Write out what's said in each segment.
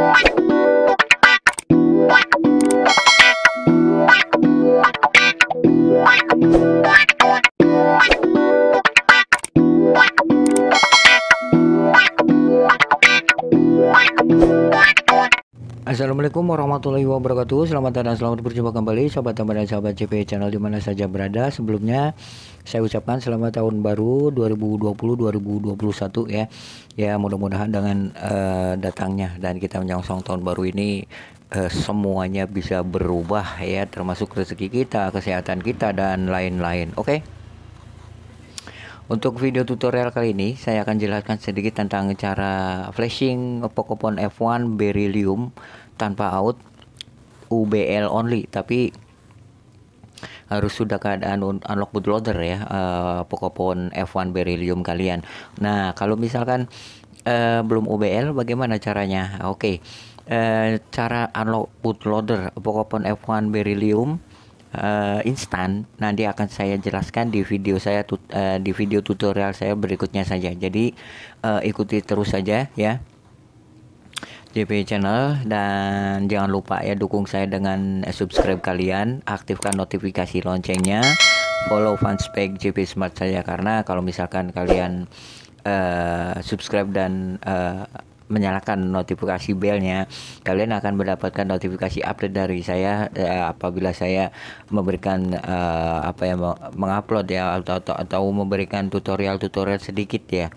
What? Assalamualaikum warahmatullahi wabarakatuh Selamat dan selamat berjumpa kembali Sobat teman dan sahabat CP channel dimana saja berada Sebelumnya saya ucapkan selamat tahun baru 2020-2021 ya Ya mudah-mudahan dengan uh, datangnya dan kita menyongsong tahun baru ini uh, Semuanya bisa berubah ya termasuk rezeki kita, kesehatan kita dan lain-lain Oke okay? Untuk video tutorial kali ini saya akan jelaskan sedikit tentang cara flashing pokopon F1 Beryllium tanpa out UBL only tapi harus sudah keadaan unlock bootloader ya uh, Pokopon F1 Beryllium kalian. Nah, kalau misalkan uh, belum UBL bagaimana caranya? Oke. Okay. Uh, eh, cara unlock bootloader Pokopon F1 Beryllium uh, instan nanti akan saya jelaskan di video saya uh, di video tutorial saya berikutnya saja. Jadi uh, ikuti terus saja ya. JP Channel dan jangan lupa ya dukung saya dengan subscribe kalian, aktifkan notifikasi loncengnya, follow fanspage JP Smart saya karena kalau misalkan kalian uh, subscribe dan uh, menyalakan notifikasi belnya kalian akan mendapatkan notifikasi update dari saya eh, apabila saya memberikan eh, apa ya mengupload ya atau atau, atau memberikan tutorial-tutorial sedikit ya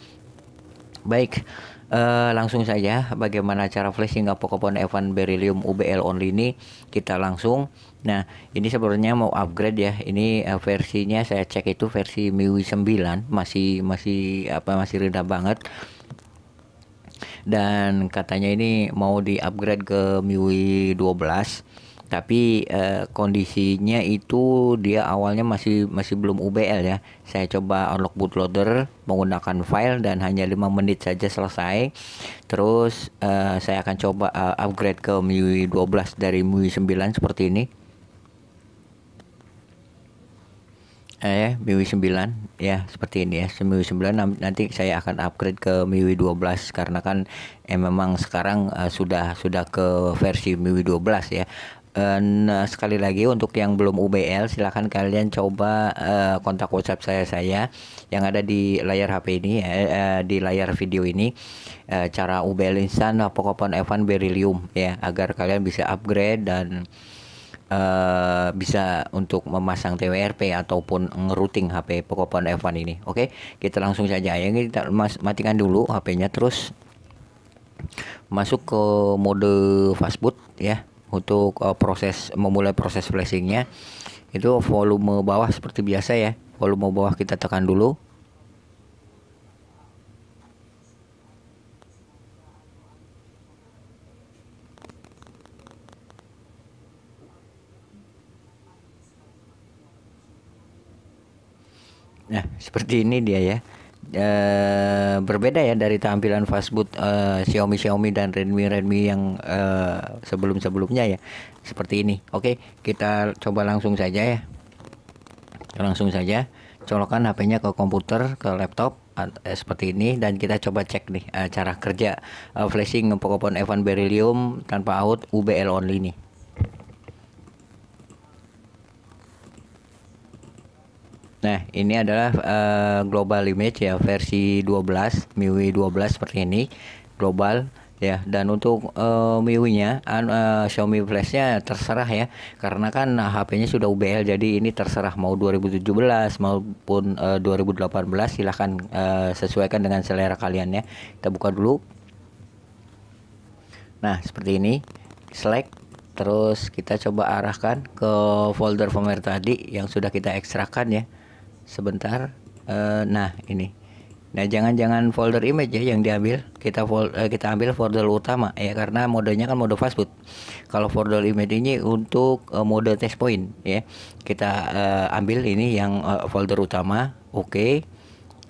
baik Uh, langsung saja bagaimana cara flashing Apocompon Evan Beryllium UBL Only ini kita langsung nah ini sebenarnya mau upgrade ya ini uh, versinya saya cek itu versi MIUI 9 masih masih apa masih rendah banget dan katanya ini mau di upgrade ke MIUI 12 tapi eh, kondisinya itu dia awalnya masih masih belum UBL ya saya coba unlock bootloader menggunakan file dan hanya lima menit saja selesai terus eh, saya akan coba eh, upgrade ke MIUI 12 dari MIUI 9 seperti ini eh ya, MIUI 9 ya seperti ini ya MIUI 9 nanti saya akan upgrade ke MIUI 12 karena kan eh, memang sekarang eh, sudah sudah ke versi MIUI 12 ya Eh, nah, sekali lagi untuk yang belum UBL silahkan kalian coba uh, kontak WhatsApp saya saya yang ada di layar HP ini uh, di layar video ini uh, cara UBL instan Pokopon Evan Berilium ya agar kalian bisa upgrade dan uh, bisa untuk memasang TWRP ataupun ngeruting HP Pokopon Evan ini. Oke, kita langsung saja ya kita matikan dulu HP-nya terus masuk ke mode fastboot ya untuk uh, proses memulai proses flashingnya itu volume bawah seperti biasa ya volume bawah kita tekan dulu Nah, seperti ini dia ya e, berbeda ya dari tampilan fastboot e, eh, Xiaomi Xiaomi dan Redmi Redmi yang e, eh, sebelum sebelumnya ya seperti ini. Oke kita coba langsung saja ya langsung saja colokan HP-nya ke komputer ke laptop seperti ini dan kita coba cek nih cara kerja flashing Pokemon Evan Beryllium tanpa out UBL only nih. Nah, ini adalah uh, global image ya versi 12, MIUI 12 seperti ini global ya dan untuk uh, eh, MIUI-nya uh, anu, eh, Xiaomi Flash-nya terserah ya karena kan HP-nya sudah UBL jadi ini terserah mau 2017 maupun uh, 2018 silahkan uh, sesuaikan dengan selera kalian ya. Kita buka dulu. Nah, seperti ini. Select terus kita coba arahkan ke folder firmware tadi yang sudah kita ekstrakan ya sebentar uh, nah ini nah jangan-jangan folder image ya yang diambil kita fold, uh, eh, kita ambil folder utama ya karena modenya kan mode fastboot kalau folder image ini untuk uh, mode test point ya kita uh, ambil ini yang uh, folder utama oke okay.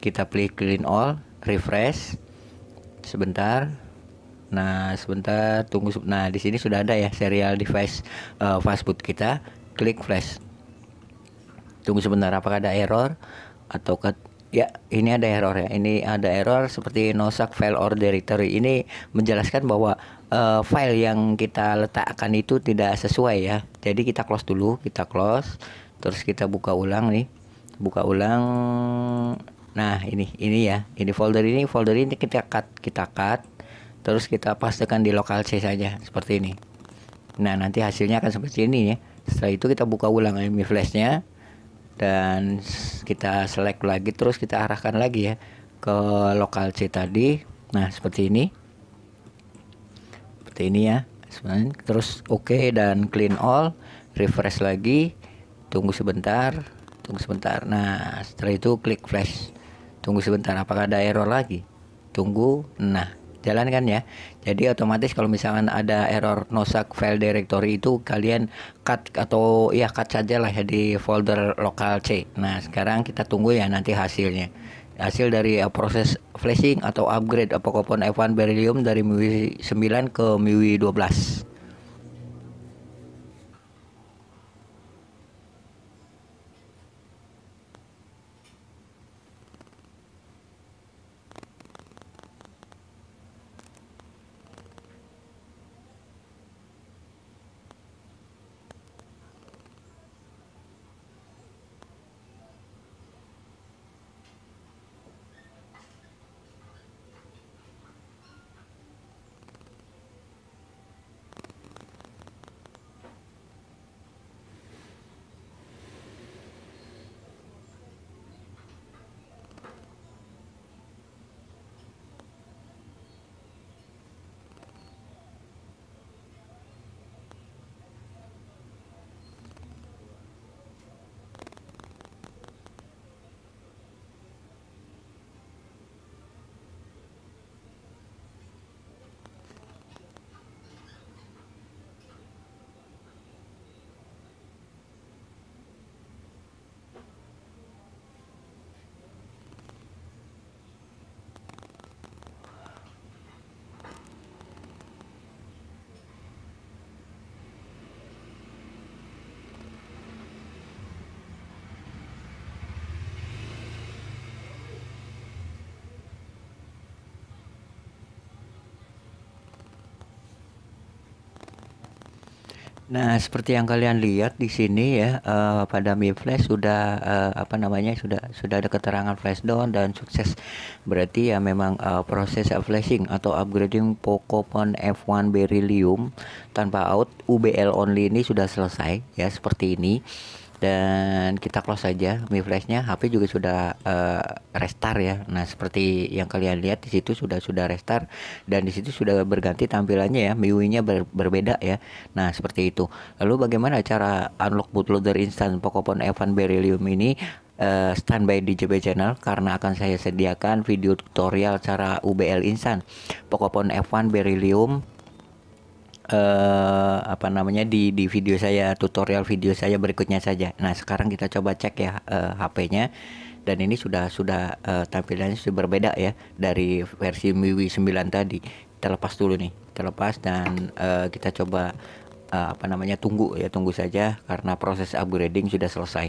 kita klik clean all refresh sebentar Nah, sebentar tunggu. Nah, di sini sudah ada ya serial device uh, fastboot kita. Klik flash tunggu sebentar apakah ada error atau ke ya ini ada error ya ini ada error seperti nosak file or directory ini menjelaskan bahwa uh, file yang kita letakkan itu tidak sesuai ya jadi kita close dulu kita close terus kita buka ulang nih buka ulang nah ini ini ya ini folder ini folder ini kita cut kita cut terus kita pastikan di lokal C saja seperti ini nah nanti hasilnya akan seperti ini ya setelah itu kita buka ulang ini flashnya dan kita select lagi terus kita arahkan lagi ya ke lokal C tadi nah seperti ini seperti ini ya terus oke okay dan clean all refresh lagi tunggu sebentar tunggu sebentar nah setelah itu klik flash tunggu sebentar apakah ada error lagi tunggu nah jalan kan ya. Jadi otomatis kalau misalkan ada error nosak file directory itu kalian cut atau ya cut saja lah ya di folder lokal C. Nah sekarang kita tunggu ya nanti hasilnya. Hasil dari uh, proses flashing atau upgrade apokopon F1 Beryllium dari MIUI 9 ke MIUI 12. Nah, seperti yang kalian lihat di sini ya, uh, pada Mi Flash sudah uh, apa namanya sudah sudah ada keterangan flash down dan sukses. Berarti ya memang uh, proses flashing atau upgrading Poco Pon F1 Beryllium tanpa out UBL only ini sudah selesai ya seperti ini dan kita close saja Mi flashnya HP juga sudah uh, restart ya nah seperti yang kalian lihat di situ sudah sudah restart dan di situ sudah berganti tampilannya ya MIUI nya ber, berbeda ya nah seperti itu lalu bagaimana cara unlock bootloader instan Pocophone F1 Beryllium ini uh, standby di JB channel karena akan saya sediakan video tutorial cara UBL instan Pocophone F1 Beryllium eh, apa namanya di di video saya tutorial video saya berikutnya saja. Nah sekarang kita coba cek ya eh, HP-nya dan ini sudah sudah eh, tampilannya sudah berbeda ya dari versi MIUI 9 tadi. Kita lepas dulu nih, kita lepas dan eh, kita coba eh, apa namanya tunggu ya tunggu saja karena proses upgrading sudah selesai.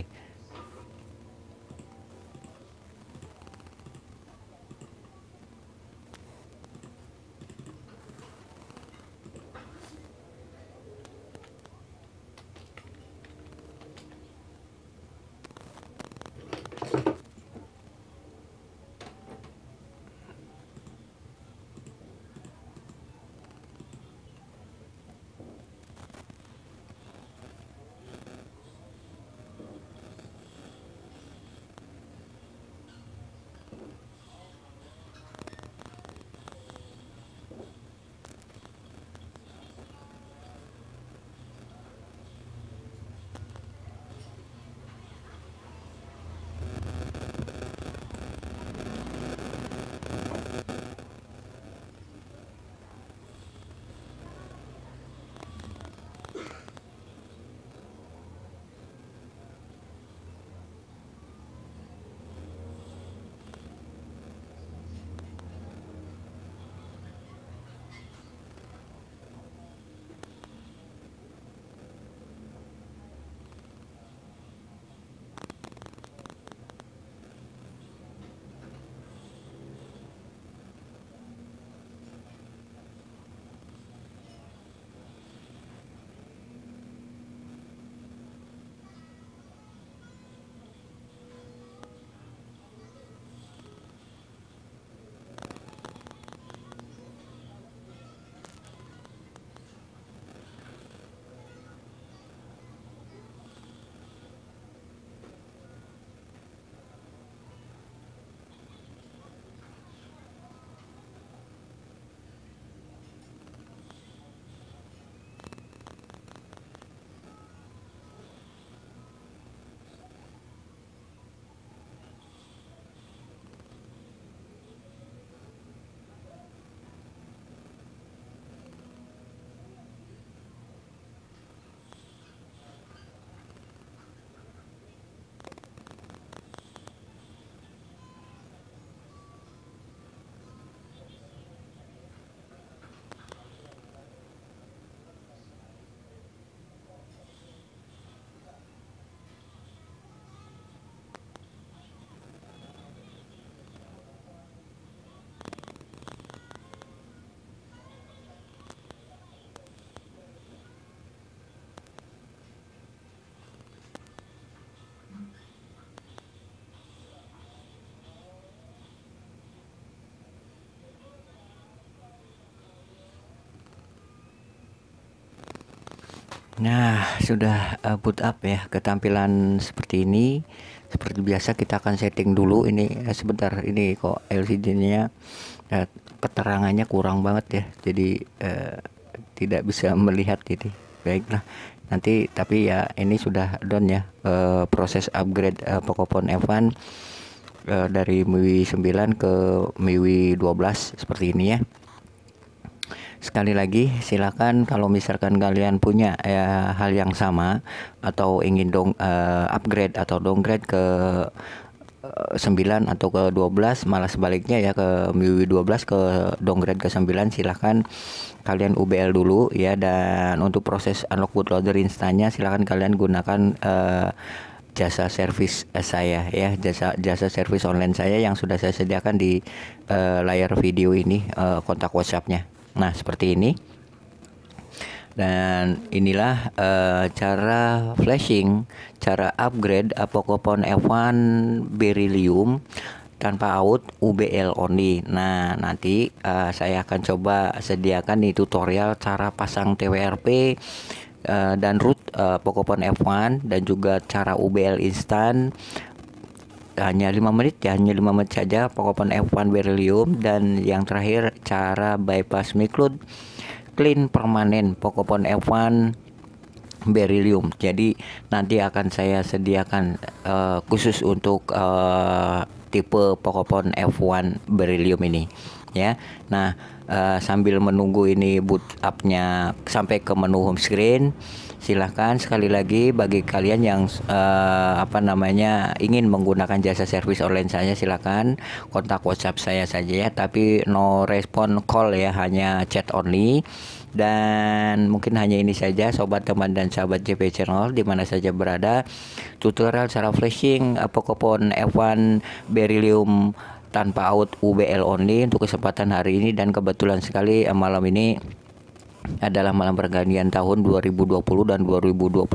Nah, sudah boot eh, up ya ketampilan seperti ini. Seperti biasa kita akan setting dulu ini eh, sebentar ini kok LCD-nya eh, keterangannya kurang banget ya. Jadi eh, tidak bisa melihat jadi baiklah nanti tapi ya ini sudah done ya eh, proses upgrade eh, Pocophone F1 eh, dari MIUI 9 ke MIUI 12 seperti ini ya. Sekali lagi, silakan kalau misalkan kalian punya ya, hal yang sama atau ingin dong uh, upgrade atau downgrade ke 9 eh, atau ke 12 malah sebaliknya ya ke MIUI 12 ke downgrade ke 9 silahkan kalian UBL dulu ya dan untuk proses unlock bootloader instannya silahkan kalian gunakan uh, jasa servis saya ya jasa jasa servis online saya yang sudah saya sediakan di uh, layar video ini uh, kontak WhatsAppnya. Nah, seperti ini. Dan inilah uh, cara flashing, cara upgrade Apokopon F1 Beryllium tanpa out UBL only. Nah, nanti uh, saya akan coba sediakan di tutorial cara pasang TWRP uh, eh, dan root uh, Pokopon F1 dan juga cara UBL instan hanya 5 menit ya hanya 5 menit saja pengopan F1 beryllium dan yang terakhir cara bypass miklut clean permanen pokopon F1 beryllium jadi nanti akan saya sediakan uh, khusus untuk uh, tipe pokopon F1 beryllium ini ya nah uh, sambil menunggu ini boot upnya sampai ke menu home screen silahkan sekali lagi bagi kalian yang uh, apa namanya ingin menggunakan jasa servis online saya silahkan kontak WhatsApp saya saja ya tapi no respon call ya hanya chat only dan mungkin hanya ini saja sobat teman dan sahabat JP Channel di mana saja berada tutorial cara flashing eh, Pokopon F1 Beryllium tanpa out UBL only untuk kesempatan hari ini dan kebetulan sekali eh, malam ini adalah malam pergantian tahun 2020 dan 2021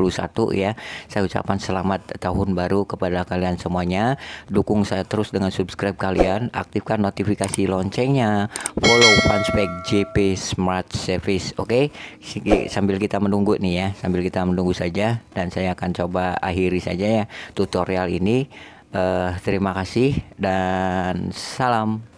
ya. Saya ucapkan selamat tahun baru kepada kalian semuanya. Dukung saya terus dengan subscribe kalian, aktifkan notifikasi loncengnya, follow fanspage JP Smart Service. Oke, okay? sambil kita menunggu nih ya, sambil kita menunggu saja dan saya akan coba akhiri saja ya tutorial ini. Uh, terima kasih dan salam.